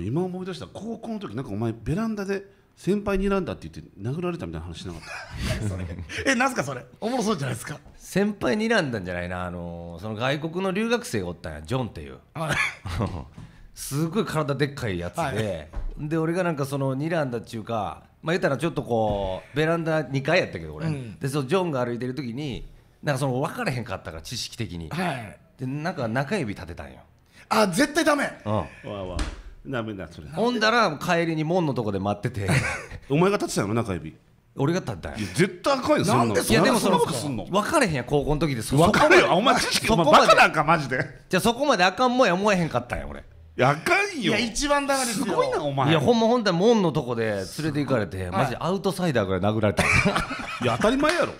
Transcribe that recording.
今思い出した高校の時なんかお前ベランダで先輩にらんだって言って殴られたみたいな話しなかった それえなぜすかそれおもろそうじゃないですか先輩にらんだんじゃないなあのー、その外国の留学生がおったんやジョンっていう、すごい体でっかいやつで、はい、で俺がなんかそのにらんだっちゅうかまあ言ったらちょっとこうベランダ2階やったけど俺、うん、でそのジョンが歩いてる時になんかその分からへんかったから知識的に、はい、でなんか中指立てたんよあ絶対ダメうんわわダメだそれほんだら帰りに門のとこで待ってて お前が立ってたの中指俺が立ったよいや絶対あかんよそんなのいやでの分かれへんや高校の時です分かれよお前知識お前バカなんかマジでじゃあそこまであかんもんや思えへんかったんや俺やかんよいや一番だメですすごいなお前いやほんまほんと門のとこで連れて行かれてマジアウトサイダーぐらい殴られたいや当たり前やろ